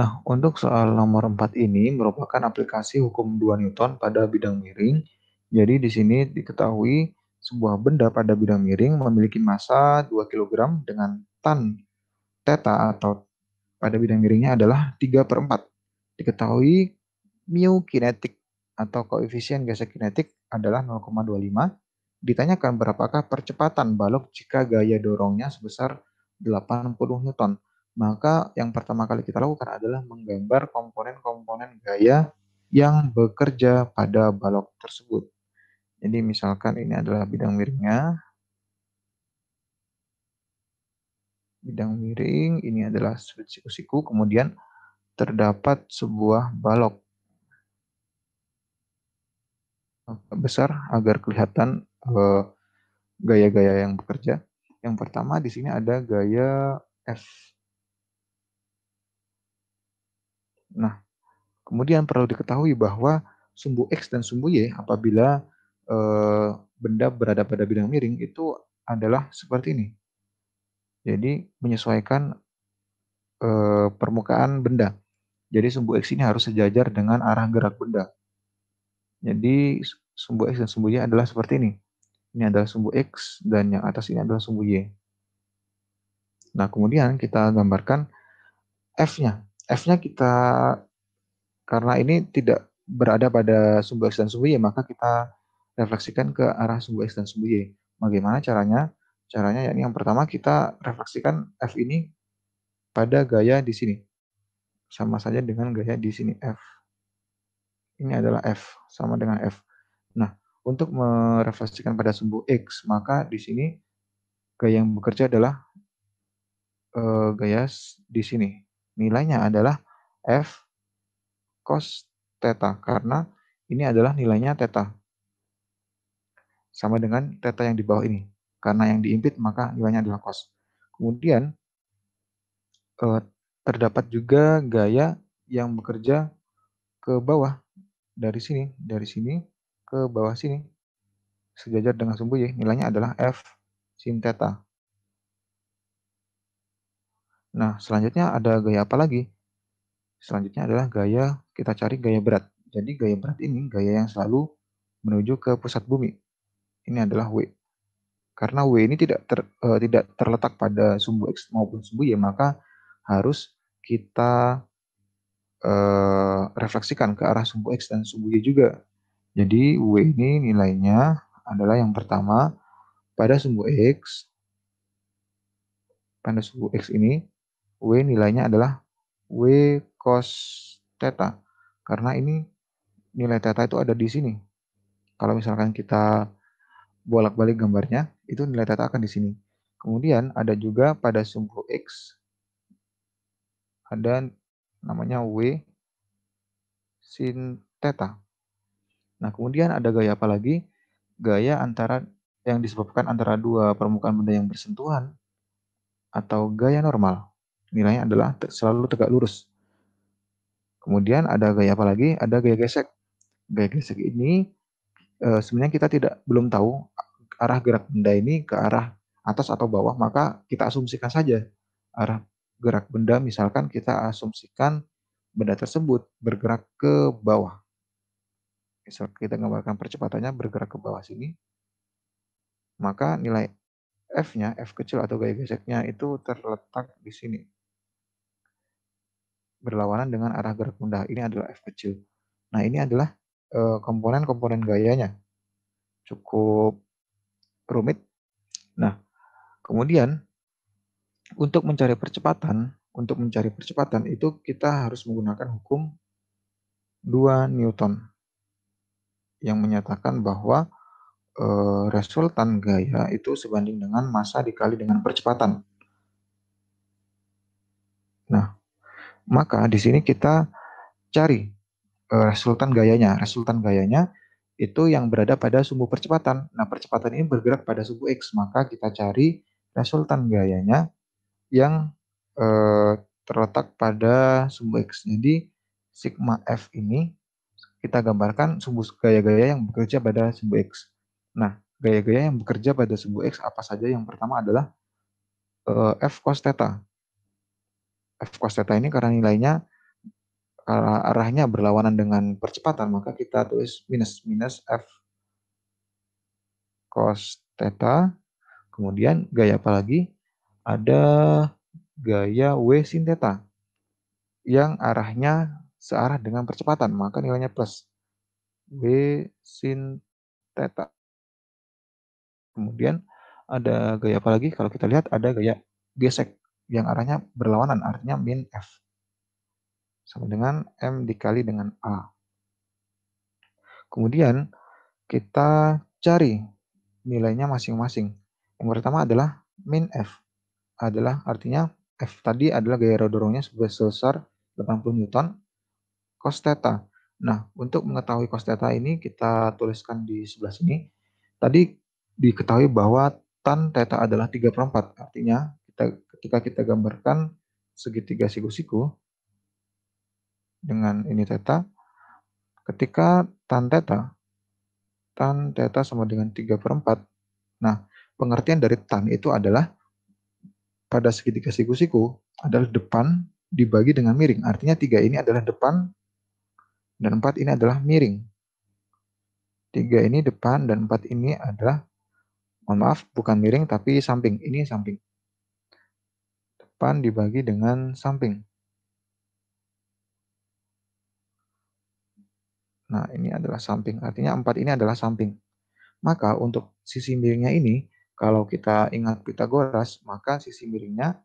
Nah, untuk soal nomor 4 ini merupakan aplikasi hukum 2 Newton pada bidang miring. Jadi di sini diketahui sebuah benda pada bidang miring memiliki massa 2 kg dengan tan teta atau pada bidang miringnya adalah 3 per 4. Diketahui mu kinetik atau koefisien gesek kinetik adalah 0,25. Ditanyakan berapakah percepatan balok jika gaya dorongnya sebesar 80 Newton maka yang pertama kali kita lakukan adalah menggambar komponen-komponen gaya yang bekerja pada balok tersebut. Jadi misalkan ini adalah bidang miringnya. Bidang miring, ini adalah sudut siku-siku, kemudian terdapat sebuah balok besar agar kelihatan eh, gaya-gaya yang bekerja. Yang pertama di sini ada gaya F Nah, kemudian perlu diketahui bahwa sumbu X dan sumbu Y apabila e, benda berada pada bidang miring itu adalah seperti ini. Jadi menyesuaikan e, permukaan benda. Jadi sumbu X ini harus sejajar dengan arah gerak benda. Jadi sumbu X dan sumbu Y adalah seperti ini. Ini adalah sumbu X dan yang atas ini adalah sumbu Y. Nah, kemudian kita gambarkan F-nya. F-nya kita karena ini tidak berada pada sumbu X dan sumbu Y, maka kita refleksikan ke arah sumbu X dan sumbu Y. Bagaimana caranya? Caranya yakni yang pertama kita refleksikan F ini pada gaya di sini. Sama saja dengan gaya di sini F. Ini adalah F, sama dengan F. Nah, untuk merefleksikan pada sumbu X, maka di sini gaya yang bekerja adalah uh, gaya di sini nilainya adalah F cos theta karena ini adalah nilainya theta. Sama dengan theta yang di bawah ini. Karena yang diimpit maka nilainya adalah cos. Kemudian eh, terdapat juga gaya yang bekerja ke bawah dari sini, dari sini ke bawah sini sejajar dengan sumbu Y, nilainya adalah F sin theta. Nah, selanjutnya ada gaya apa lagi? Selanjutnya adalah gaya, kita cari gaya berat. Jadi gaya berat ini gaya yang selalu menuju ke pusat bumi. Ini adalah W. Karena W ini tidak ter, uh, tidak terletak pada sumbu X maupun sumbu Y, ya, maka harus kita uh, refleksikan ke arah sumbu X dan sumbu Y juga. Jadi W ini nilainya adalah yang pertama pada sumbu X, pada sumbu X ini W nilainya adalah W cos theta. Karena ini nilai theta itu ada di sini. Kalau misalkan kita bolak-balik gambarnya, itu nilai theta akan di sini. Kemudian ada juga pada sumbu X, ada namanya W sin theta. Nah, kemudian ada gaya apa lagi? Gaya antara yang disebabkan antara dua permukaan benda yang bersentuhan atau gaya normal nilainya adalah selalu tegak lurus. Kemudian ada gaya apa lagi? Ada gaya gesek. Gaya gesek ini eh, sebenarnya kita tidak belum tahu arah gerak benda ini ke arah atas atau bawah, maka kita asumsikan saja arah gerak benda misalkan kita asumsikan benda tersebut bergerak ke bawah. Misal kita gambarkan percepatannya bergerak ke bawah sini, maka nilai F-nya, F kecil atau gaya geseknya itu terletak di sini berlawanan dengan arah gerak rendah. Ini adalah F kecil. Nah, ini adalah eh, komponen-komponen gayanya. Cukup rumit. Nah, kemudian untuk mencari percepatan, untuk mencari percepatan itu kita harus menggunakan hukum 2 Newton yang menyatakan bahwa eh, resultan gaya itu sebanding dengan massa dikali dengan percepatan. Nah, maka di sini kita cari eh, resultan gayanya. Resultan gayanya itu yang berada pada sumbu percepatan. Nah, percepatan ini bergerak pada sumbu X, maka kita cari resultan gayanya yang eh, terletak pada sumbu X. Jadi, sigma F ini kita gambarkan sumbu gaya-gaya yang bekerja pada sumbu X. Nah, gaya-gaya yang bekerja pada sumbu X apa saja? Yang pertama adalah eh, F cos theta f cos theta ini karena nilainya arahnya berlawanan dengan percepatan, maka kita tulis minus minus f cos theta. Kemudian gaya apa lagi? Ada gaya w sin theta yang arahnya searah dengan percepatan, maka nilainya plus w sin theta. Kemudian ada gaya apa lagi? Kalau kita lihat ada gaya gesek yang arahnya berlawanan, artinya min F. Sama dengan M dikali dengan A. Kemudian kita cari nilainya masing-masing. Yang pertama adalah min F. Adalah artinya F tadi adalah gaya dorongnya sebesar 80 Newton cos theta. Nah, untuk mengetahui cos theta ini kita tuliskan di sebelah sini. Tadi diketahui bahwa tan theta adalah 3 per 4. Artinya kita ketika kita gambarkan segitiga siku-siku dengan ini teta, ketika tan teta tan teta sama dengan 3 per 4. Nah, pengertian dari tan itu adalah pada segitiga siku-siku adalah depan dibagi dengan miring. Artinya tiga ini adalah depan dan empat ini adalah miring. Tiga ini depan dan empat ini adalah, mohon maaf, bukan miring tapi samping. Ini samping depan dibagi dengan samping. Nah, ini adalah samping. Artinya 4 ini adalah samping. Maka untuk sisi miringnya ini, kalau kita ingat Pitagoras, maka sisi miringnya,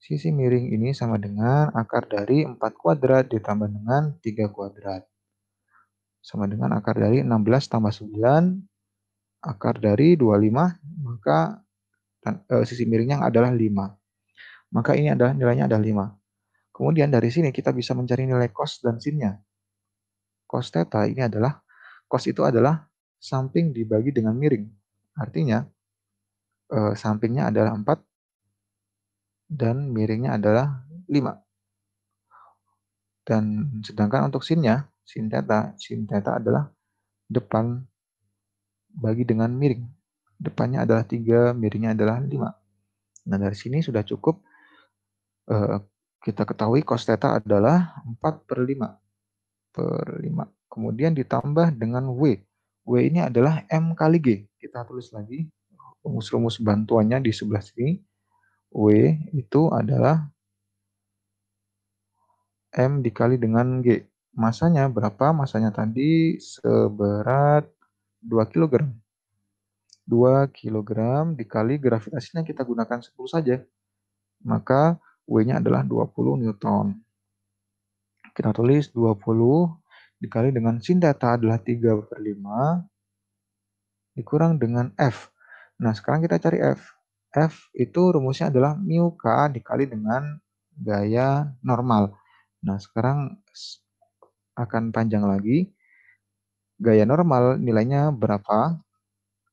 sisi miring ini sama dengan akar dari 4 kuadrat ditambah dengan 3 kuadrat. Sama dengan akar dari 16 tambah 9, akar dari 25, maka eh, sisi miringnya adalah 5. Maka ini adalah nilainya ada 5. Kemudian dari sini kita bisa mencari nilai cos dan sinnya. Cos theta ini adalah, cos itu adalah samping dibagi dengan miring. Artinya, e, sampingnya adalah 4 dan miringnya adalah 5. Dan sedangkan untuk sinnya, sin theta, sin theta adalah depan bagi dengan miring. Depannya adalah 3, miringnya adalah 5. Nah, dari sini sudah cukup Eh, kita ketahui cos theta adalah 4 per 5. Per 5. Kemudian ditambah dengan W. W ini adalah M kali G. Kita tulis lagi rumus-rumus bantuannya di sebelah sini. W itu adalah M dikali dengan G. Masanya berapa? Masanya tadi seberat 2 kg. 2 kg dikali gravitasinya nah, kita gunakan 10 saja. Maka W-nya adalah 20 Newton. Kita tulis 20 dikali dengan sin data adalah 3 per 5 dikurang dengan F. Nah, sekarang kita cari F. F itu rumusnya adalah mu K dikali dengan gaya normal. Nah, sekarang akan panjang lagi. Gaya normal nilainya berapa?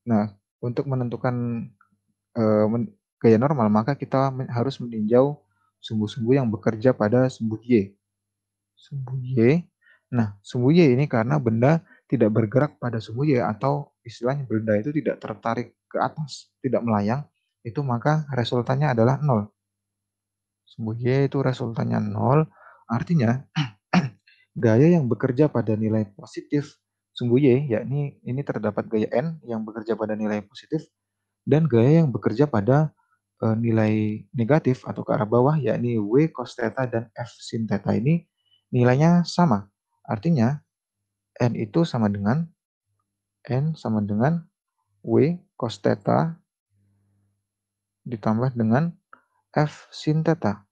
Nah, untuk menentukan e, men, gaya normal, maka kita harus meninjau sumbu-sumbu yang bekerja pada sumbu Y. Sumbu Y. Nah, sumbu Y ini karena benda tidak bergerak pada sumbu Y atau istilahnya benda itu tidak tertarik ke atas, tidak melayang, itu maka resultannya adalah nol. Sumbu Y itu resultannya nol, artinya gaya yang bekerja pada nilai positif sumbu Y, yakni ini terdapat gaya N yang bekerja pada nilai positif, dan gaya yang bekerja pada e, nilai negatif atau ke arah bawah, yakni W cos theta dan F sin theta ini nilainya sama. Artinya, N itu sama dengan N sama dengan W cos theta ditambah dengan F sin theta.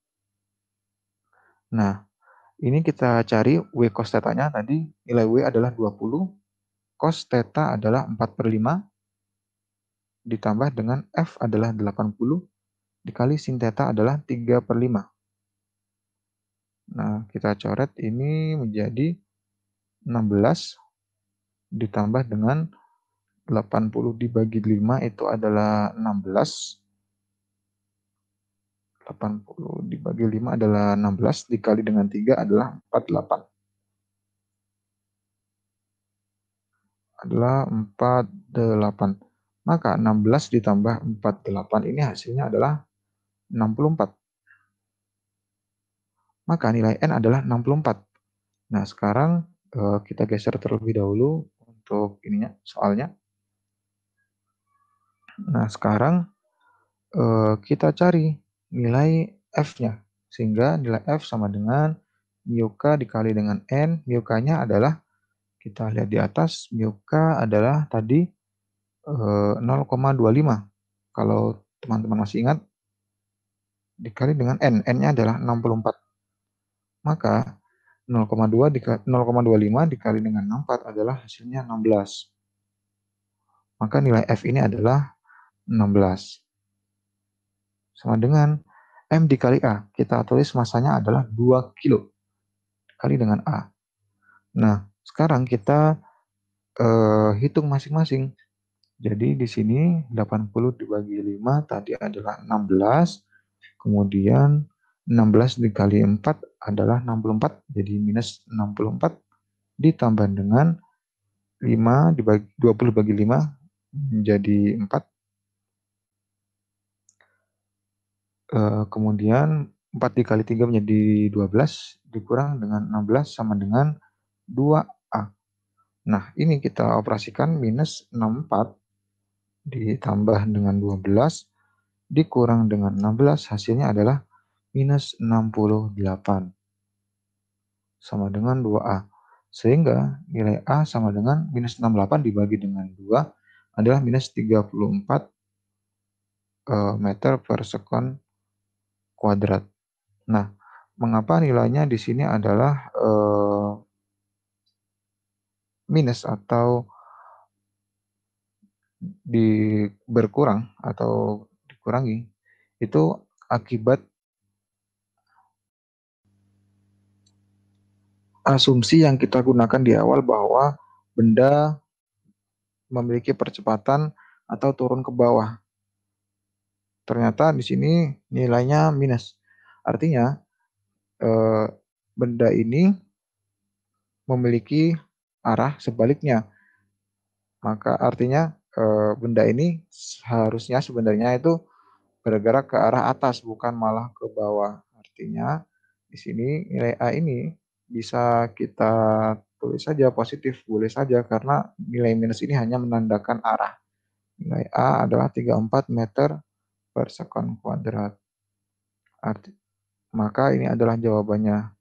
Nah, ini kita cari W cos theta-nya tadi nilai W adalah 20 cos theta adalah 4 per 5 ditambah dengan F adalah 80 dikali sin theta adalah 3 per 5. Nah, kita coret ini menjadi 16 ditambah dengan 80 dibagi 5 itu adalah 16. 80 dibagi 5 adalah 16, dikali dengan 3 adalah 48. Adalah 48. Maka 16 ditambah 48 ini hasilnya adalah 64. Maka nilai N adalah 64. Nah, sekarang eh, kita geser terlebih dahulu untuk ininya soalnya. Nah, sekarang eh, kita cari nilai F-nya. Sehingga nilai F sama dengan mu k dikali dengan n, mu k-nya adalah kita lihat di atas, mu k adalah tadi 0,25. Eh, Kalau teman-teman masih ingat, dikali dengan n. N-nya adalah 64. Maka 0,2 dikali 0,25 dikali dengan 64 adalah hasilnya 16. Maka nilai F ini adalah 16. Sama dengan M dikali A. Kita tulis masanya adalah 2 kilo. Kali dengan A. Nah, sekarang kita uh, hitung masing-masing. Jadi di sini 80 dibagi 5 tadi adalah 16. Kemudian 16 dikali 4 adalah 64, jadi minus 64 ditambah dengan 5 dibagi 20 bagi 5 menjadi 4. Eh, kemudian 4 dikali 3 menjadi 12 dikurang dengan 16 sama dengan 2A. Nah, ini kita operasikan minus 64 ditambah dengan 12 dikurang dengan 16 hasilnya adalah minus 68 sama dengan 2A. Sehingga nilai A sama dengan minus 68 dibagi dengan 2 adalah minus 34 eh, meter per sekon kuadrat. Nah, mengapa nilainya di sini adalah eh, minus atau di berkurang atau dikurangi itu akibat asumsi yang kita gunakan di awal bahwa benda memiliki percepatan atau turun ke bawah. Ternyata di sini nilainya minus. Artinya eh, benda ini memiliki arah sebaliknya. Maka artinya eh, benda ini seharusnya sebenarnya itu bergerak ke arah atas bukan malah ke bawah. Artinya di sini nilai A ini bisa kita tulis saja positif, boleh saja karena nilai minus ini hanya menandakan arah. Nilai A adalah 34 meter per second kuadrat. Arti, maka ini adalah jawabannya.